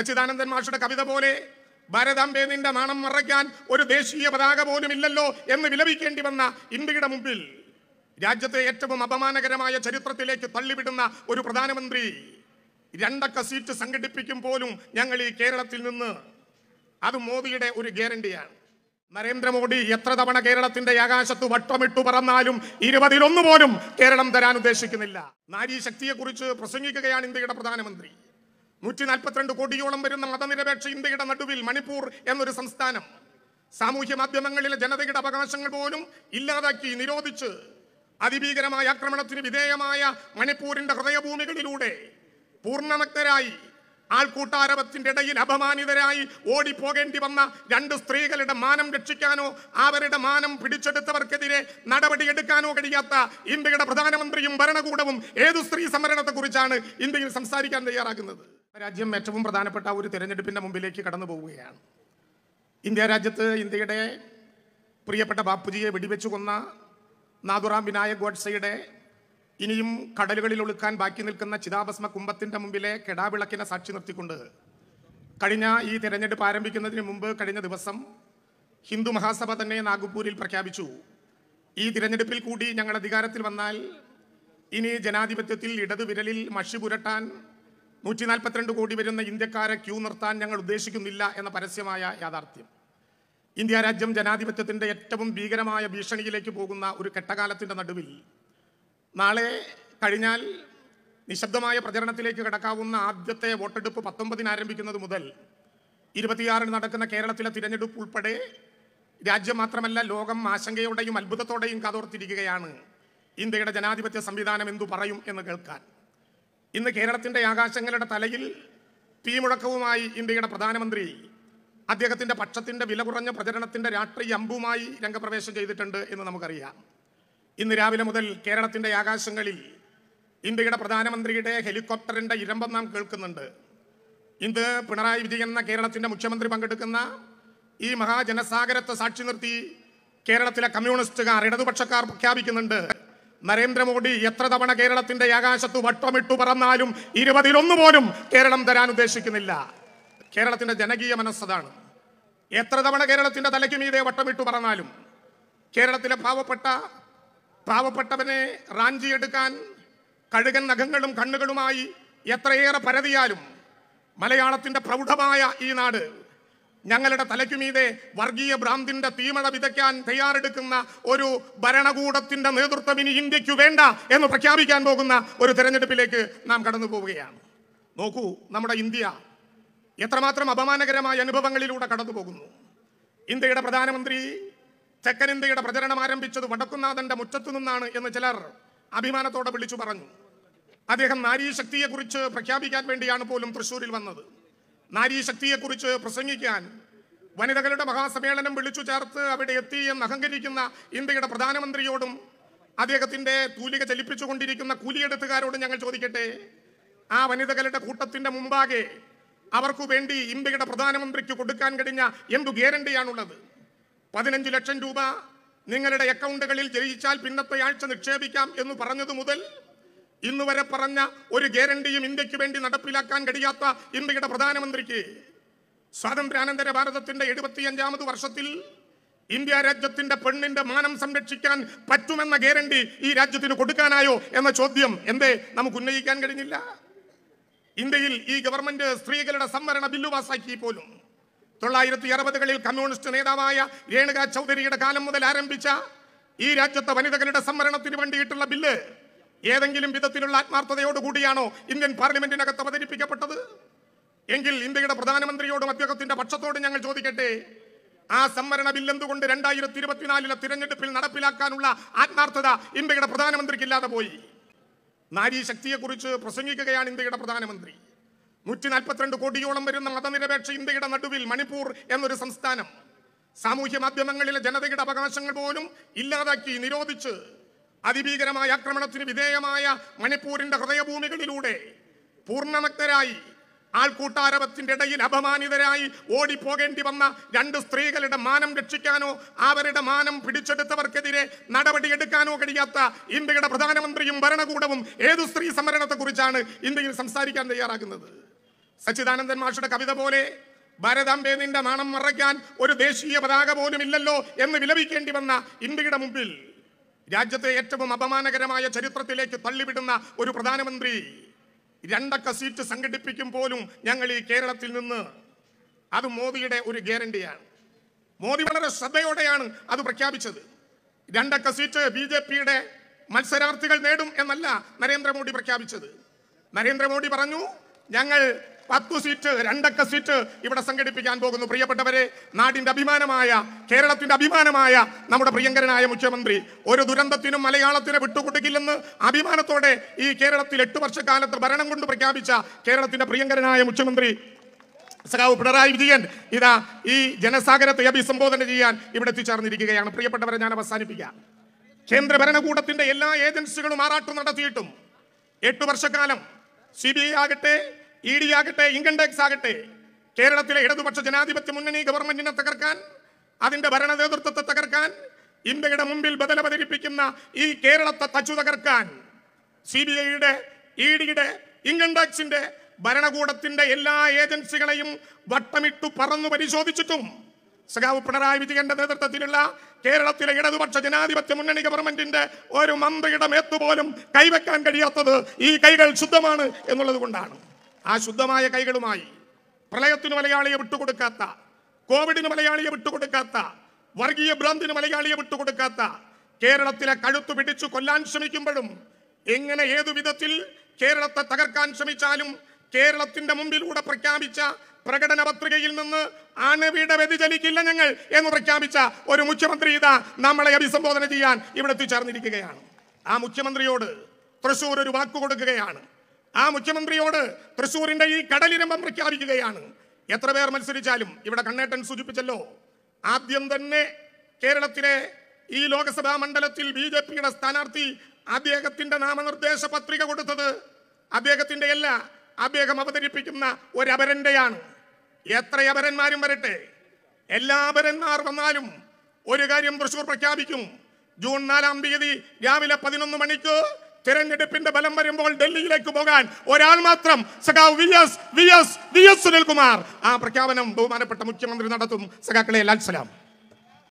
അച്യുതാനന്ദൻ മാഷുടെ കവിത പോലെ ഭരതാംബെ നിന്റെ നാണം മറയ്ക്കാൻ ഒരു ദേശീയ പതാക പോലും ഇല്ലല്ലോ എന്ന് വിലപിക്കേണ്ടി വന്ന ഇന്ത്യയുടെ മുമ്പിൽ രാജ്യത്തെ ഏറ്റവും അപമാനകരമായ ചരിത്രത്തിലേക്ക് തള്ളിവിടുന്ന ഒരു പ്രധാനമന്ത്രി രണ്ടക്ക സീറ്റ് സംഘടിപ്പിക്കും പോലും ഞങ്ങൾ ഈ കേരളത്തിൽ നിന്ന് അത് മോദിയുടെ ഒരു ഗ്യാരണ്ടിയാണ് നരേന്ദ്രമോദി എത്ര തവണ കേരളത്തിന്റെ ആകാശത്ത് വട്ടമിട്ടു പറന്നാലും ഇരുപതിലൊന്നു പോലും കേരളം തരാൻ ഉദ്ദേശിക്കുന്നില്ല കുറിച്ച് പ്രസംഗിക്കുകയാണ് ഇന്ത്യയുടെ പ്രധാനമന്ത്രി നൂറ്റി നാൽപ്പത്തിരണ്ട് കോടിയോളം വരുന്ന മതനിരപേക്ഷ ഇന്ത്യയുടെ നടുവിൽ മണിപ്പൂർ എന്നൊരു സംസ്ഥാനം സാമൂഹ്യ മാധ്യമങ്ങളിലെ ജനതയുടെ അവകാശങ്ങൾ പോലും ഇല്ലാതാക്കി നിരോധിച്ച് അതിഭീകരമായ ആക്രമണത്തിന് വിധേയമായ മണിപ്പൂരിന്റെ ഹൃദയഭൂമികളിലൂടെ പൂർണ്ണമക്തരായി ആൾക്കൂട്ടാരവത്തിന്റെ ഇടയിൽ അപമാനിതരായി ഓടിപ്പോകേണ്ടി വന്ന രണ്ട് സ്ത്രീകളുടെ മാനം രക്ഷിക്കാനോ അവരുടെ മാനം പിടിച്ചെടുത്തവർക്കെതിരെ നടപടിയെടുക്കാനോ കഴിയാത്ത ഇന്ത്യയുടെ പ്രധാനമന്ത്രിയും ഭരണകൂടവും ഏതു സ്ത്രീ സംവരണത്തെക്കുറിച്ചാണ് ഇന്ത്യയിൽ സംസാരിക്കാൻ തയ്യാറാക്കുന്നത് രാജ്യം ഏറ്റവും പ്രധാനപ്പെട്ട ഒരു തിരഞ്ഞെടുപ്പിൻ്റെ മുമ്പിലേക്ക് കടന്നു പോവുകയാണ് ഇന്ത്യ രാജ്യത്ത് ഇന്ത്യയുടെ പ്രിയപ്പെട്ട ബാപ്പുജിയെ വെടിവെച്ചു കൊന്ന നാദുറാം വിനായക് ഗോഡ്സയുടെ ഇനിയും കടലുകളിൽ ഒളുക്കാൻ ബാക്കി നിൽക്കുന്ന ചിതാഭസ്മ കുംഭത്തിൻ്റെ മുമ്പിലെ കെടാവിളക്കിനെ സാക്ഷി നിർത്തിക്കൊണ്ട് കഴിഞ്ഞ ഈ തെരഞ്ഞെടുപ്പ് ആരംഭിക്കുന്നതിന് മുമ്പ് കഴിഞ്ഞ ദിവസം ഹിന്ദു മഹാസഭ തന്നെ നാഗ്പൂരിൽ പ്രഖ്യാപിച്ചു ഈ തിരഞ്ഞെടുപ്പിൽ കൂടി ഞങ്ങൾ അധികാരത്തിൽ വന്നാൽ ഇനി ജനാധിപത്യത്തിൽ ഇടതുവിരലിൽ മഷി പുരട്ടാൻ നൂറ്റി നാൽപ്പത്തിരണ്ട് കോടി വരുന്ന ഇന്ത്യക്കാരെ ക്യൂ നിർത്താൻ ഞങ്ങൾ ഉദ്ദേശിക്കുന്നില്ല എന്ന പരസ്യമായ യാഥാർത്ഥ്യം ഇന്ത്യ രാജ്യം ജനാധിപത്യത്തിൻ്റെ ഏറ്റവും ഭീകരമായ ഭീഷണിയിലേക്ക് പോകുന്ന ഒരു കെട്ടകാലത്തിൻ്റെ നടുവിൽ നാളെ കഴിഞ്ഞാൽ നിശബ്ദമായ പ്രചരണത്തിലേക്ക് കടക്കാവുന്ന ആദ്യത്തെ വോട്ടെടുപ്പ് പത്തൊമ്പതിന് ആരംഭിക്കുന്നത് മുതൽ ഇരുപത്തിയാറിന് നടക്കുന്ന കേരളത്തിലെ തിരഞ്ഞെടുപ്പ് ഉൾപ്പെടെ രാജ്യം മാത്രമല്ല ലോകം ആശങ്കയോടെയും അത്ഭുതത്തോടെയും കാതോർത്തിരിക്കുകയാണ് ഇന്ത്യയുടെ ജനാധിപത്യ സംവിധാനം എന്തു പറയും എന്ന് കേൾക്കാൻ ഇന്ന് കേരളത്തിൻ്റെ ആകാശങ്ങളുടെ തലയിൽ തീമുഴക്കവുമായി ഇന്ത്യയുടെ പ്രധാനമന്ത്രി അദ്ദേഹത്തിൻ്റെ പക്ഷത്തിൻ്റെ വില കുറഞ്ഞ പ്രചരണത്തിൻ്റെ രാഷ്ട്രീയ അമ്പുമായി രംഗപ്രവേശം ചെയ്തിട്ടുണ്ട് എന്ന് നമുക്കറിയാം ഇന്ന് രാവിലെ മുതൽ കേരളത്തിൻ്റെ ആകാശങ്ങളിൽ ഇന്ത്യയുടെ പ്രധാനമന്ത്രിയുടെ ഹെലികോപ്റ്ററിൻ്റെ ഇരമ്പം നാം കേൾക്കുന്നുണ്ട് ഇന്ന് പിണറായി വിജയൻ എന്ന കേരളത്തിൻ്റെ മുഖ്യമന്ത്രി പങ്കെടുക്കുന്ന ഈ മഹാജനസാഗരത്തെ സാക്ഷി നിർത്തി കേരളത്തിലെ കമ്മ്യൂണിസ്റ്റുകാർ ഇടതുപക്ഷക്കാർ പ്രഖ്യാപിക്കുന്നുണ്ട് നരേന്ദ്രമോദി എത്ര തവണ കേരളത്തിന്റെ ആകാശത്ത് വട്ടമിട്ടു പറന്നാലും ഇരുപതിലൊന്ന് പോലും കേരളം തരാൻ ഉദ്ദേശിക്കുന്നില്ല കേരളത്തിന്റെ ജനകീയ മനസ്സതാണ് എത്ര തവണ കേരളത്തിന്റെ തലയ്ക്ക് മീതെ വട്ടമിട്ടു പറന്നാലും കേരളത്തിലെ പാവപ്പെട്ട പാവപ്പെട്ടവനെ റാഞ്ചിയെടുക്കാൻ കഴുകൻ നഖങ്ങളും കണ്ണുകളുമായി എത്രയേറെ പരതിയാലും മലയാളത്തിന്റെ പ്രൗഢമായ ഈ നാട് ഞങ്ങളുടെ തലയ്ക്കുമീതെ വർഗീയ ഭ്രാന്തിന്റെ തീമഴ വിതയ്ക്കാൻ തയ്യാറെടുക്കുന്ന ഒരു ഭരണകൂടത്തിന്റെ നേതൃത്വം ഇനി ഇന്ത്യക്ക് വേണ്ട എന്ന് പ്രഖ്യാപിക്കാൻ പോകുന്ന ഒരു തെരഞ്ഞെടുപ്പിലേക്ക് നാം കടന്നു പോവുകയാണ് നോക്കൂ നമ്മുടെ ഇന്ത്യ എത്രമാത്രം അപമാനകരമായ അനുഭവങ്ങളിലൂടെ കടന്നു പോകുന്നു ഇന്ത്യയുടെ പ്രധാനമന്ത്രി തെക്കൻ ഇന്ത്യയുടെ പ്രചരണം ആരംഭിച്ചത് വടക്കുന്നാഥൻ്റെ മുറ്റത്തു നിന്നാണ് എന്ന് ചിലർ അഭിമാനത്തോടെ വിളിച്ചു പറഞ്ഞു അദ്ദേഹം നാരീശക്തിയെക്കുറിച്ച് പ്രഖ്യാപിക്കാൻ വേണ്ടിയാണ് പോലും തൃശ്ശൂരിൽ വന്നത് നാരീശക്തിയെക്കുറിച്ച് പ്രസംഗിക്കാൻ വനിതകളുടെ മഹാസമ്മേളനം വിളിച്ചു ചേർത്ത് അവിടെ എത്തി എന്ന് അഹങ്കരിക്കുന്ന ഇന്ത്യയുടെ പ്രധാനമന്ത്രിയോടും അദ്ദേഹത്തിൻ്റെ തൂലിക ചലിപ്പിച്ചുകൊണ്ടിരിക്കുന്ന കൂലിയെടുത്തുകാരോടും ഞങ്ങൾ ചോദിക്കട്ടെ ആ വനിതകളുടെ കൂട്ടത്തിൻ്റെ മുമ്പാകെ അവർക്കു വേണ്ടി ഇന്ത്യയുടെ പ്രധാനമന്ത്രിക്ക് കൊടുക്കാൻ കഴിഞ്ഞ എന്തു ഗ്യാരണ്ടിയാണുള്ളത് പതിനഞ്ച് ലക്ഷം രൂപ നിങ്ങളുടെ അക്കൗണ്ടുകളിൽ ജയിച്ചാൽ പിന്നത്തെ ആഴ്ച നിക്ഷേപിക്കാം എന്ന് പറഞ്ഞതു മുതൽ ഇന്ന് വരെ പറഞ്ഞ ഒരു ഗ്യാരണ്ടിയും ഇന്ത്യക്ക് വേണ്ടി നടപ്പിലാക്കാൻ കഴിയാത്ത ഇന്ത്യയുടെ പ്രധാനമന്ത്രിക്ക് സ്വാതന്ത്ര്യാനന്തര ഭാരതത്തിന്റെ എഴുപത്തിയഞ്ചാമത് വർഷത്തിൽ ഇന്ത്യ രാജ്യത്തിന്റെ പെണ്ണിന്റെ മാനം സംരക്ഷിക്കാൻ പറ്റുമെന്ന ഗ്യാരണ്ടി ഈ രാജ്യത്തിന് കൊടുക്കാനായോ എന്ന ചോദ്യം എന്തേ നമുക്ക് ഉന്നയിക്കാൻ കഴിഞ്ഞില്ല ഇന്ത്യയിൽ ഈ ഗവൺമെന്റ് സ്ത്രീകളുടെ സംവരണ ബില്ലു പാസാക്കി പോലും തൊള്ളായിരത്തി അറുപതുകളിൽ കമ്മ്യൂണിസ്റ്റ് നേതാവായ രേണുക ചൗധരിയുടെ കാലം മുതൽ ആരംഭിച്ച ഈ രാജ്യത്തെ വനിതകളുടെ സംവരണത്തിന് വേണ്ടിയിട്ടുള്ള ബില്ല് ഏതെങ്കിലും വിധത്തിലുള്ള ആത്മാർത്ഥതയോടുകൂടിയാണോ ഇന്ത്യൻ പാർലമെന്റിനകത്ത് അവതരിപ്പിക്കപ്പെട്ടത് എങ്കിൽ ഇന്ത്യയുടെ പ്രധാനമന്ത്രിയോടും അദ്ദേഹത്തിന്റെ പക്ഷത്തോടും ഞങ്ങൾ ചോദിക്കട്ടെ ആ സംവരണ എന്തുകൊണ്ട് രണ്ടായിരത്തി ഇരുപത്തിനാലിലെ തിരഞ്ഞെടുപ്പിൽ നടപ്പിലാക്കാനുള്ള ആത്മാർത്ഥത ഇന്ത്യയുടെ പ്രധാനമന്ത്രിക്ക് ഇല്ലാതെ പോയി നാരീ ശക്തിയെക്കുറിച്ച് പ്രസംഗിക്കുകയാണ് ഇന്ത്യയുടെ പ്രധാനമന്ത്രി നൂറ്റി നാൽപ്പത്തിരണ്ട് കോടിയോളം വരുന്ന മതനിരപേക്ഷ ഇന്ത്യയുടെ നടുവിൽ മണിപ്പൂർ എന്നൊരു സംസ്ഥാനം സാമൂഹ്യ മാധ്യമങ്ങളിലെ ജനതയുടെ അവകാശങ്ങൾ പോലും ഇല്ലാതാക്കി നിരോധിച്ച് അതിഭീകരമായ ആക്രമണത്തിന് വിധേയമായ മണിപ്പൂരിന്റെ ഹൃദയഭൂമികളിലൂടെ പൂർണ്ണമക്തരായി ആൾക്കൂട്ടാരവത്തിന്റെ ഇടയിൽ അപമാനിതരായി ഓടിപ്പോകേണ്ടി വന്ന രണ്ട് സ്ത്രീകളുടെ മാനം രക്ഷിക്കാനോ അവരുടെ മാനം പിടിച്ചെടുത്തവർക്കെതിരെ നടപടിയെടുക്കാനോ കഴിയാത്ത ഇന്ത്യയുടെ പ്രധാനമന്ത്രിയും ഭരണകൂടവും ഏതു സ്ത്രീ കുറിച്ചാണ് ഇന്ത്യയിൽ സംസാരിക്കാൻ തയ്യാറാക്കുന്നത് സച്ചിദാനന്ദൻ മാഷയുടെ കവിത പോലെ ഭാരതാംബെ നിന്റെ നാണം മറയ്ക്കാൻ ഒരു ദേശീയ പതാക പോലും ഇല്ലല്ലോ എന്ന് വിലപിക്കേണ്ടി വന്ന ഇന്ത്യയുടെ മുമ്പിൽ രാജ്യത്തെ ഏറ്റവും അപമാനകരമായ ചരിത്രത്തിലേക്ക് തള്ളിവിടുന്ന ഒരു പ്രധാനമന്ത്രി രണ്ടക്ക സീറ്റ് സംഘടിപ്പിക്കും പോലും ഞങ്ങൾ ഈ കേരളത്തിൽ നിന്ന് അത് മോദിയുടെ ഒരു ഗ്യാരണ്ടിയാണ് മോദി വളരെ ശ്രദ്ധയോടെയാണ് അത് പ്രഖ്യാപിച്ചത് രണ്ടക്ക സീറ്റ് ബി ജെ പിയുടെ മത്സരാർത്ഥികൾ നേടും എന്നല്ല നരേന്ദ്രമോദി പ്രഖ്യാപിച്ചത് നരേന്ദ്രമോദി പറഞ്ഞു ഞങ്ങൾ പത്ത് സീറ്റ് രണ്ടക്ക സീറ്റ് ഇവിടെ സംഘടിപ്പിക്കാൻ പോകുന്നു പ്രിയപ്പെട്ടവരെ നാടിന്റെ അഭിമാനമായ കേരളത്തിന്റെ അഭിമാനമായ നമ്മുടെ പ്രിയങ്കരനായ മുഖ്യമന്ത്രി ഒരു ദുരന്തത്തിനും മലയാളത്തിന് വിട്ടുകൊടുക്കില്ലെന്ന് അഭിമാനത്തോടെ ഈ കേരളത്തിൽ എട്ടു വർഷക്കാലത്ത് ഭരണം കൊണ്ട് പ്രഖ്യാപിച്ച കേരളത്തിന്റെ പ്രിയങ്കരനായ മുഖ്യമന്ത്രി സഖാവ് പിണറായി വിജയൻ ഇതാ ഈ ജനസാഗരത്തെ അഭിസംബോധന ചെയ്യാൻ ഇവിടെ എത്തിച്ചേർന്നിരിക്കുകയാണ് പ്രിയപ്പെട്ടവരെ ഞാൻ അവസാനിപ്പിക്കാം കേന്ദ്ര ഭരണകൂടത്തിന്റെ എല്ലാ ഏജൻസികളും ആറാട്ടം നടത്തിയിട്ടും എട്ടു വർഷക്കാലം സി ബി ഐ ആകട്ടെ ഇ ഡി ആകട്ടെ ഇൻകം ടാക്സ് ആകട്ടെ കേരളത്തിലെ ഇടതുപക്ഷ ജനാധിപത്യ മുന്നണി ഗവൺമെന്റിനെ തകർക്കാൻ അതിന്റെ ഭരണ നേതൃത്വത്തെ തകർക്കാൻ ഇന്ത്യയുടെ മുമ്പിൽ ബദല അവതരിപ്പിക്കുന്ന ഈ കേരളത്തെ തച്ചു തകർക്കാൻ സി ബി ഐയുടെ ഇ ഡിയുടെ ഇൻകം ടാക്സിന്റെ ഭരണകൂടത്തിന്റെ എല്ലാ ഏജൻസികളെയും വട്ടമിട്ടു പറന്നു പരിശോധിച്ചിട്ടും സഖാവ് പിണറായി വിജയന്റെ നേതൃത്വത്തിലുള്ള കേരളത്തിലെ ഇടതുപക്ഷ ജനാധിപത്യ മുന്നണി ഗവൺമെന്റിന്റെ ഒരു മന്ത്രിയുടെ മേത്തുപോലും കൈവെക്കാൻ കഴിയാത്തത് ഈ കൈകൾ ശുദ്ധമാണ് എന്നുള്ളത് കൊണ്ടാണ് ആ ശുദ്ധമായ കൈകളുമായി പ്രളയത്തിന് മലയാളിയെ വിട്ടുകൊടുക്കാത്ത കോവിഡിന് മലയാളിയെ വിട്ടുകൊടുക്കാത്ത വർഗീയ ഭ്രാന്തിന് മലയാളിയെ വിട്ടുകൊടുക്കാത്ത കേരളത്തിലെ കഴുത്ത് പിടിച്ചു കൊല്ലാൻ ശ്രമിക്കുമ്പോഴും എങ്ങനെ ഏതു വിധത്തിൽ കേരളത്തെ തകർക്കാൻ ശ്രമിച്ചാലും കേരളത്തിന്റെ മുമ്പിലൂടെ പ്രഖ്യാപിച്ച പ്രകടന പത്രികയിൽ നിന്ന് അണുവിട വ്യതിചലിക്കില്ല ഞങ്ങൾ എന്ന് പ്രഖ്യാപിച്ച ഒരു മുഖ്യമന്ത്രി ഇതാ നമ്മളെ അഭിസംബോധന ചെയ്യാൻ ഇവിടെ എത്തിച്ചേർന്നിരിക്കുകയാണ് ആ മുഖ്യമന്ത്രിയോട് തൃശൂർ ഒരു വാക്കു കൊടുക്കുകയാണ് ആ മുഖ്യമന്ത്രിയോട് തൃശൂരിന്റെ ഈ കടലിരമ്പം പ്രഖ്യാപിക്കുകയാണ് എത്ര പേർ മത്സരിച്ചാലും ഇവിടെ കണ്ണേട്ടൻ സൂചിപ്പിച്ചല്ലോ ആദ്യം തന്നെ കേരളത്തിലെ ഈ ലോക്സഭാ മണ്ഡലത്തിൽ ബി ജെ പിയുടെ സ്ഥാനാർത്ഥി അദ്ദേഹത്തിന്റെ നാമനിർദ്ദേശ പത്രിക കൊടുത്തത് അദ്ദേഹത്തിന്റെ അല്ല അദ്ദേഹം അവതരിപ്പിക്കുന്ന ഒരപരന്റെയാണ് എത്ര അപരന്മാരും വരട്ടെ എല്ലാ അപരന്മാർ വന്നാലും ഒരു കാര്യം തൃശൂർ പ്രഖ്യാപിക്കും ജൂൺ നാലാം തീയതി രാവിലെ പതിനൊന്ന് മണിക്ക് തിരഞ്ഞെടുപ്പിന്റെ ബലം വരുമ്പോൾ ഡൽഹിയിലേക്ക് പോകാൻ ഒരാൾ മാത്രം സഖാവ് V S V S V S Sunilkumar ആ പ്രഖ്യാപനം ബഹുമാനപ്പെട്ട മുഖ്യമന്ത്രി നടത്തും സഖാക്കളെ ലാൽ സലാം